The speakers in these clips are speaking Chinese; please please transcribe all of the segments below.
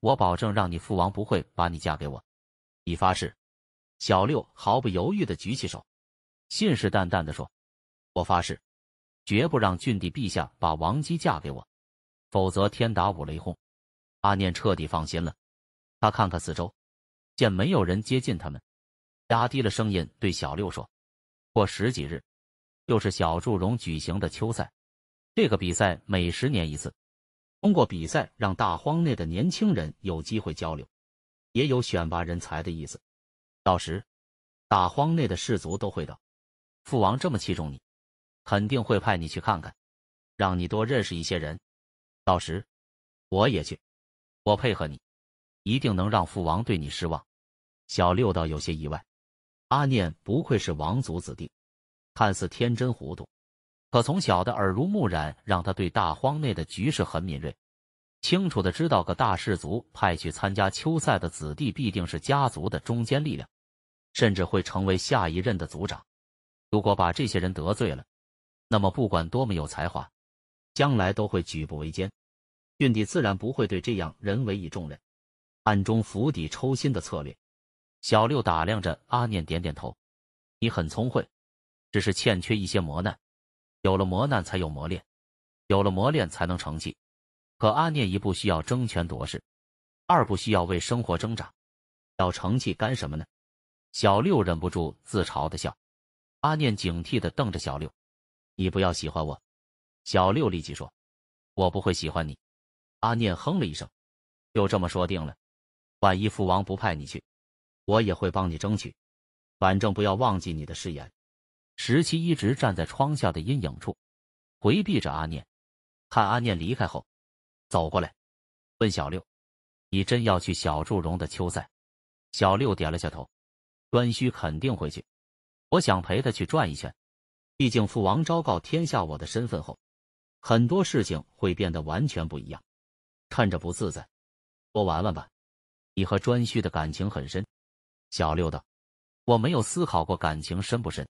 我保证，让你父王不会把你嫁给我。你发誓。小六毫不犹豫地举起手，信誓旦旦地说：“我发誓，绝不让郡帝陛下把王姬嫁给我，否则天打五雷轰。”阿念彻底放心了。他看看四周，见没有人接近他们，压低了声音对小六说：“过十几日，又是小祝融举行的秋赛。这个比赛每十年一次。”通过比赛让大荒内的年轻人有机会交流，也有选拔人才的意思。到时，大荒内的士族都会到。父王这么器重你，肯定会派你去看看，让你多认识一些人。到时我也去，我配合你，一定能让父王对你失望。小六倒有些意外，阿念不愧是王族子弟，看似天真糊涂。可从小的耳濡目染，让他对大荒内的局势很敏锐，清楚的知道个大氏族派去参加秋赛的子弟，必定是家族的中坚力量，甚至会成为下一任的族长。如果把这些人得罪了，那么不管多么有才华，将来都会举步维艰。郡帝自然不会对这样人为以重任，暗中釜底抽薪的策略。小六打量着阿念，点点头：“你很聪慧，只是欠缺一些磨难。”有了磨难才有磨练，有了磨练才能成器。可阿念一不需要争权夺势，二不需要为生活挣扎，要成器干什么呢？小六忍不住自嘲的笑。阿念警惕的瞪着小六：“你不要喜欢我。”小六立即说：“我不会喜欢你。”阿念哼了一声：“就这么说定了。万一父王不派你去，我也会帮你争取。反正不要忘记你的誓言。”十七一直站在窗下的阴影处，回避着阿念。看阿念离开后，走过来问小六：“你真要去小祝融的秋赛？”小六点了下头：“颛顼肯定回去，我想陪他去转一圈。毕竟父王昭告天下我的身份后，很多事情会变得完全不一样。看着不自在，我玩玩吧。你和颛顼的感情很深。”小六道：“我没有思考过感情深不深。”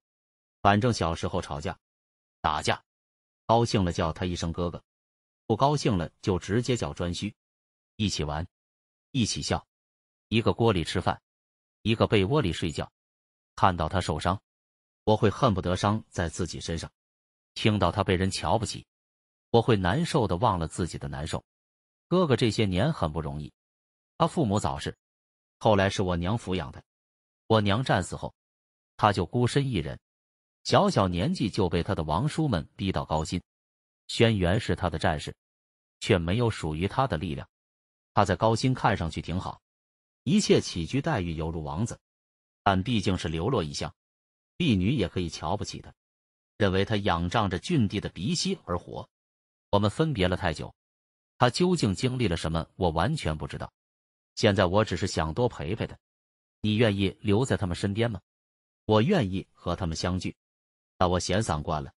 反正小时候吵架、打架，高兴了叫他一声哥哥，不高兴了就直接叫专需。一起玩，一起笑，一个锅里吃饭，一个被窝里睡觉。看到他受伤，我会恨不得伤在自己身上；听到他被人瞧不起，我会难受的忘了自己的难受。哥哥这些年很不容易，他父母早逝，后来是我娘抚养的。我娘战死后，他就孤身一人。小小年纪就被他的王叔们逼到高薪。轩辕是他的战士，却没有属于他的力量。他在高薪看上去挺好，一切起居待遇犹如王子，但毕竟是流落异乡，婢女也可以瞧不起他，认为他仰仗着郡帝的鼻息而活。我们分别了太久，他究竟经历了什么，我完全不知道。现在我只是想多陪陪他，你愿意留在他们身边吗？我愿意和他们相聚。但我闲散惯了，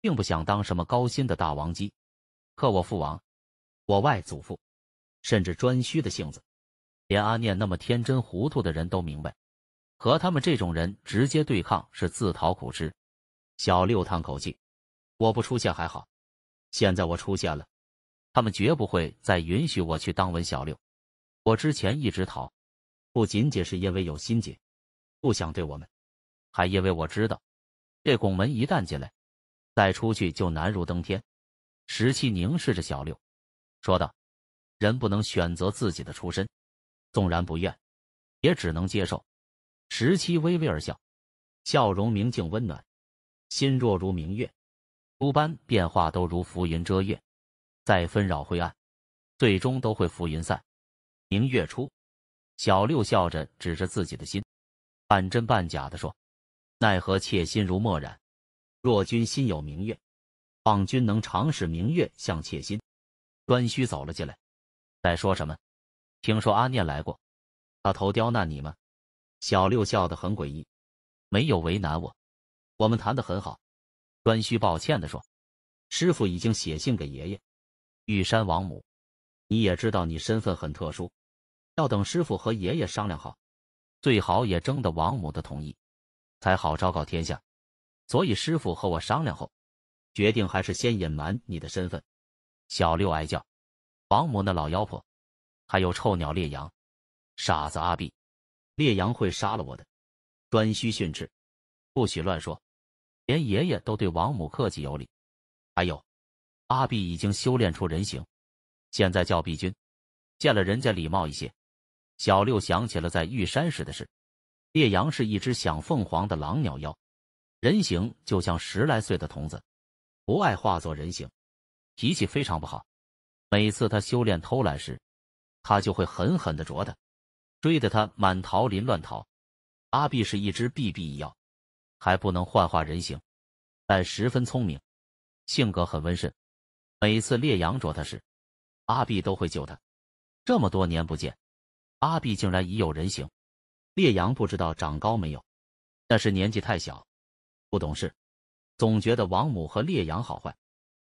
并不想当什么高薪的大王鸡。可我父王、我外祖父，甚至颛顼的性子，连阿念那么天真糊涂的人都明白，和他们这种人直接对抗是自讨苦吃。小六叹口气：“我不出现还好，现在我出现了，他们绝不会再允许我去当文小六。我之前一直逃，不仅仅是因为有心结，不想对我们，还因为我知道。”这拱门一旦进来，再出去就难如登天。十七凝视着小六，说道：“人不能选择自己的出身，纵然不愿，也只能接受。”十七微微而笑，笑容明净温暖，心若如明月，诸般变化都如浮云遮月，在纷扰晦暗，最终都会浮云散，明月出。小六笑着指着自己的心，半真半假的说。奈何妾心如墨染，若君心有明月，望君能常使明月向妾心。端须走了进来，在说什么？听说阿念来过，他头刁难你吗？小六笑得很诡异，没有为难我，我们谈得很好。端须抱歉地说：“师傅已经写信给爷爷，玉山王母，你也知道你身份很特殊，要等师傅和爷爷商量好，最好也征得王母的同意。”才好昭告天下，所以师傅和我商量后，决定还是先隐瞒你的身份。小六哀叫：“王母那老妖婆，还有臭鸟烈阳，傻子阿碧，烈阳会杀了我的。”端须训斥：“不许乱说，连爷爷都对王母客气有礼。”还有，阿碧已经修炼出人形，现在叫碧君，见了人家礼貌一些。小六想起了在玉山时的事。烈阳是一只想凤凰的狼鸟妖，人形就像十来岁的童子，不爱化作人形，脾气非常不好。每次他修炼偷懒时，他就会狠狠的啄他，追得他满桃林乱逃。阿碧是一只臂一妖，还不能幻化人形，但十分聪明，性格很温顺。每次烈阳啄他时，阿碧都会救他。这么多年不见，阿碧竟然已有人形。烈阳不知道长高没有，但是年纪太小，不懂事，总觉得王母和烈阳好坏。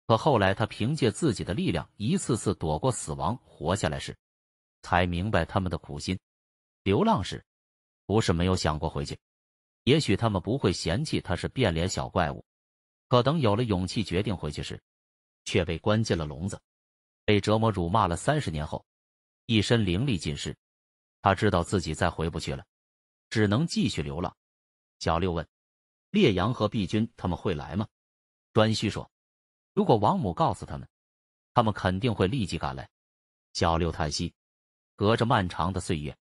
可后来他凭借自己的力量，一次次躲过死亡，活下来时，才明白他们的苦心。流浪时，不是没有想过回去，也许他们不会嫌弃他是变脸小怪物。可等有了勇气决定回去时，却被关进了笼子，被折磨辱骂了三十年后，一身灵力尽失。他知道自己再回不去了，只能继续流浪。小六问：“烈阳和碧君他们会来吗？”端虚说：“如果王母告诉他们，他们肯定会立即赶来。”小六叹息：“隔着漫长的岁月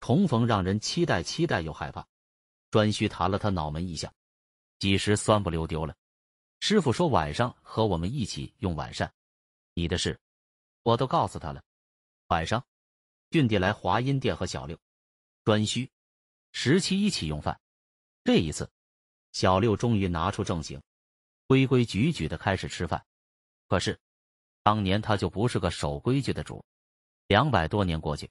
重逢，让人期待，期待又害怕。”端虚弹了他脑门一下：“几时酸不溜丢了？”师傅说：“晚上和我们一起用晚膳。”你的事我都告诉他了。晚上。俊弟来华阴殿和小六、颛顼、十七一起用饭。这一次，小六终于拿出正形，规规矩矩的开始吃饭。可是，当年他就不是个守规矩的主。两百多年过去，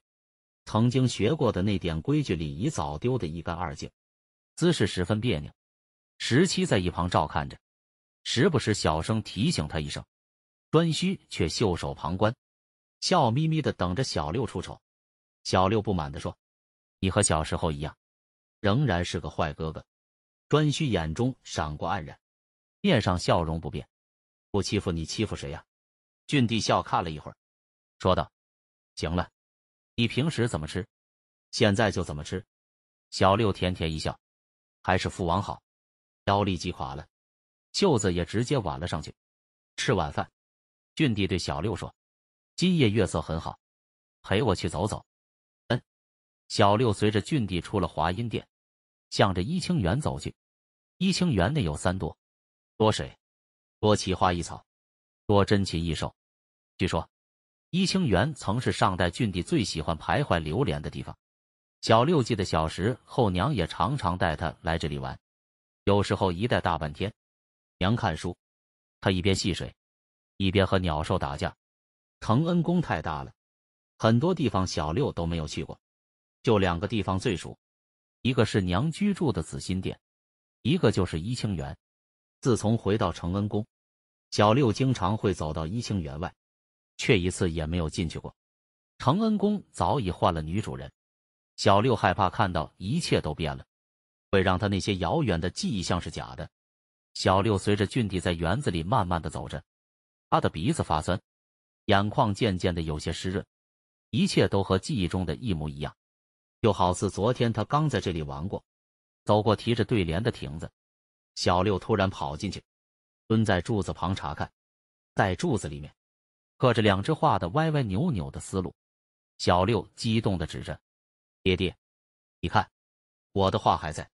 曾经学过的那点规矩礼仪早丢得一干二净，姿势十分别扭。十七在一旁照看着，时不时小声提醒他一声，颛顼却袖手旁观，笑眯眯的等着小六出丑。小六不满地说：“你和小时候一样，仍然是个坏哥哥。”专需眼中闪过黯然，面上笑容不变。“不欺负你欺负谁呀？”俊帝笑看了一会儿，说道：“行了，你平时怎么吃，现在就怎么吃。”小六甜甜一笑：“还是父王好。”腰力击垮了，袖子也直接挽了上去。吃晚饭，俊帝对小六说：“今夜月色很好，陪我去走走。”小六随着郡帝出了华阴殿，向着一清园走去。一清园内有三多：多水，多奇花异草，多珍禽异兽。据说，一清园曾是上代郡帝最喜欢徘徊流连的地方。小六记得小时候，娘也常常带他来这里玩，有时候一待大半天。娘看书，他一边戏水，一边和鸟兽打架。承恩宫太大了，很多地方小六都没有去过。就两个地方最熟，一个是娘居住的紫心殿，一个就是怡清园。自从回到承恩宫，小六经常会走到怡清园外，却一次也没有进去过。承恩宫早已换了女主人，小六害怕看到一切都变了，会让他那些遥远的记忆像是假的。小六随着俊弟在园子里慢慢的走着，他的鼻子发酸，眼眶渐渐的有些湿润，一切都和记忆中的一模一样。就好似昨天他刚在这里玩过，走过提着对联的亭子，小六突然跑进去，蹲在柱子旁查看，在柱子里面刻着两只画的歪歪扭扭的思路。小六激动地指着：“爹爹，你看，我的画还在，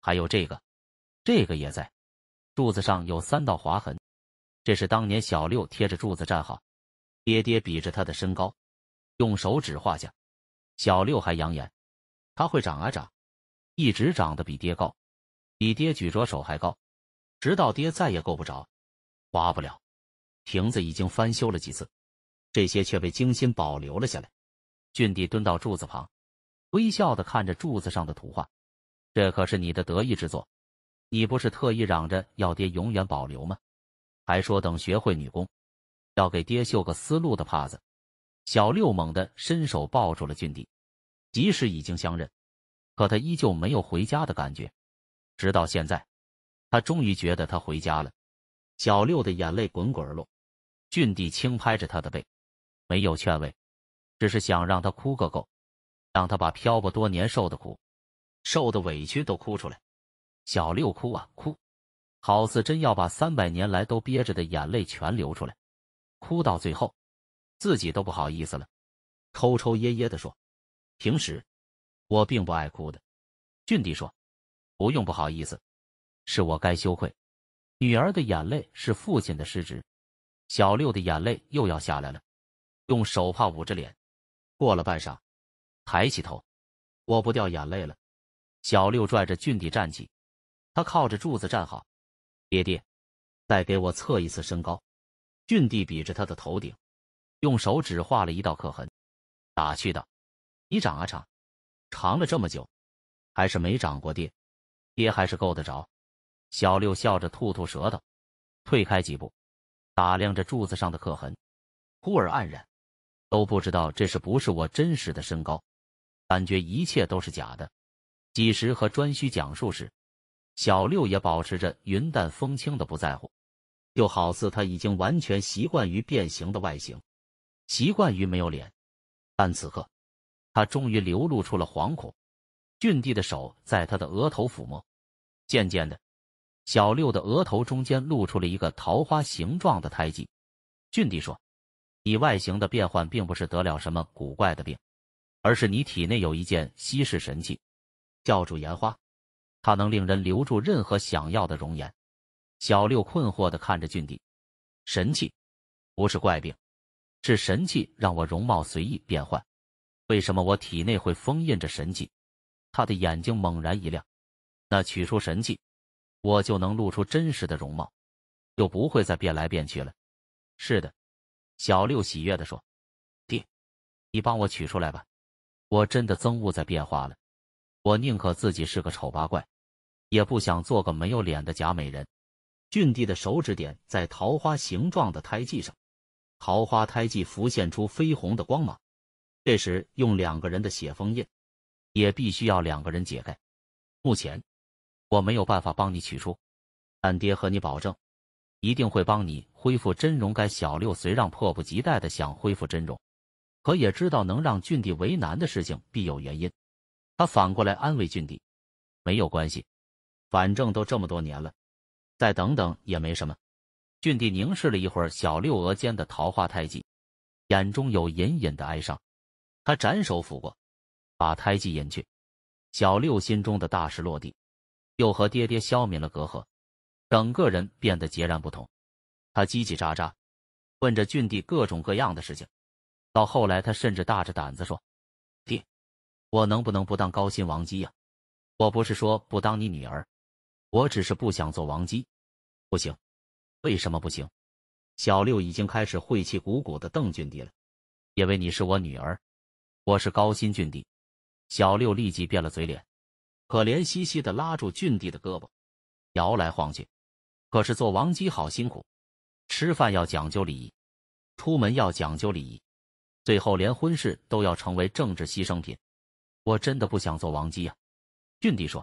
还有这个，这个也在。柱子上有三道划痕，这是当年小六贴着柱子站好。爹爹比着他的身高，用手指画下。小六还扬言。”它会长啊长，一直长得比爹高，比爹举着手还高，直到爹再也够不着，挖不了。亭子已经翻修了几次，这些却被精心保留了下来。俊弟蹲到柱子旁，微笑地看着柱子上的图画，这可是你的得意之作，你不是特意嚷着要爹永远保留吗？还说等学会女工，要给爹绣个丝路的帕子。小六猛地伸手抱住了俊弟。即使已经相认，可他依旧没有回家的感觉。直到现在，他终于觉得他回家了。小六的眼泪滚滚落，俊帝轻拍着他的背，没有劝慰，只是想让他哭个够，让他把漂泊多年受的苦、受的委屈都哭出来。小六哭啊哭，好似真要把三百年来都憋着的眼泪全流出来。哭到最后，自己都不好意思了，抽抽噎噎地说。平时我并不爱哭的，俊弟说：“不用不好意思，是我该羞愧。女儿的眼泪是父亲的失职。”小六的眼泪又要下来了，用手帕捂着脸。过了半晌，抬起头：“我不掉眼泪了。”小六拽着俊弟站起，他靠着柱子站好。“爹爹，再给我测一次身高。”俊弟比着他的头顶，用手指画了一道刻痕，打趣道。你长啊长，长了这么久，还是没长过爹，爹还是够得着。小六笑着吐吐舌头，退开几步，打量着柱子上的刻痕，忽而黯然，都不知道这是不是我真实的身高，感觉一切都是假的。几时和颛顼讲述时，小六也保持着云淡风轻的不在乎，又好似他已经完全习惯于变形的外形，习惯于没有脸。但此刻。他终于流露出了惶恐，俊帝的手在他的额头抚摸，渐渐的，小六的额头中间露出了一个桃花形状的胎记。俊帝说：“你外形的变换并不是得了什么古怪的病，而是你体内有一件稀世神器，叫住岩花，它能令人留住任何想要的容颜。”小六困惑的看着俊帝：“神器？不是怪病，是神器让我容貌随意变换。”为什么我体内会封印着神迹？他的眼睛猛然一亮，那取出神迹，我就能露出真实的容貌，就不会再变来变去了。是的，小六喜悦的说：“爹，你帮我取出来吧，我真的憎恶在变化了，我宁可自己是个丑八怪，也不想做个没有脸的假美人。”俊帝的手指点在桃花形状的胎记上，桃花胎记浮现出绯红的光芒。这时用两个人的血封印，也必须要两个人解开。目前我没有办法帮你取出，俺爹和你保证，一定会帮你恢复真容。该小六虽让迫不及待的想恢复真容，可也知道能让俊帝为难的事情必有原因。他反过来安慰俊帝：“没有关系，反正都这么多年了，再等等也没什么。”俊帝凝视了一会儿小六额间的桃花胎记，眼中有隐隐的哀伤。他斩首抚过，把胎记引去。小六心中的大事落地，又和爹爹消灭了隔阂，整个人变得截然不同。他叽叽喳喳问着郡弟各种各样的事情，到后来他甚至大着胆子说：“爹，我能不能不当高薪王姬呀？我不是说不当你女儿，我只是不想做王姬。”“不行，为什么不行？”小六已经开始晦气鼓鼓的瞪郡弟了，“因为你是我女儿。”我是高新俊帝，小六立即变了嘴脸，可怜兮兮的拉住俊帝的胳膊，摇来晃去。可是做王姬好辛苦，吃饭要讲究礼仪，出门要讲究礼仪，最后连婚事都要成为政治牺牲品。我真的不想做王姬呀，俊帝说。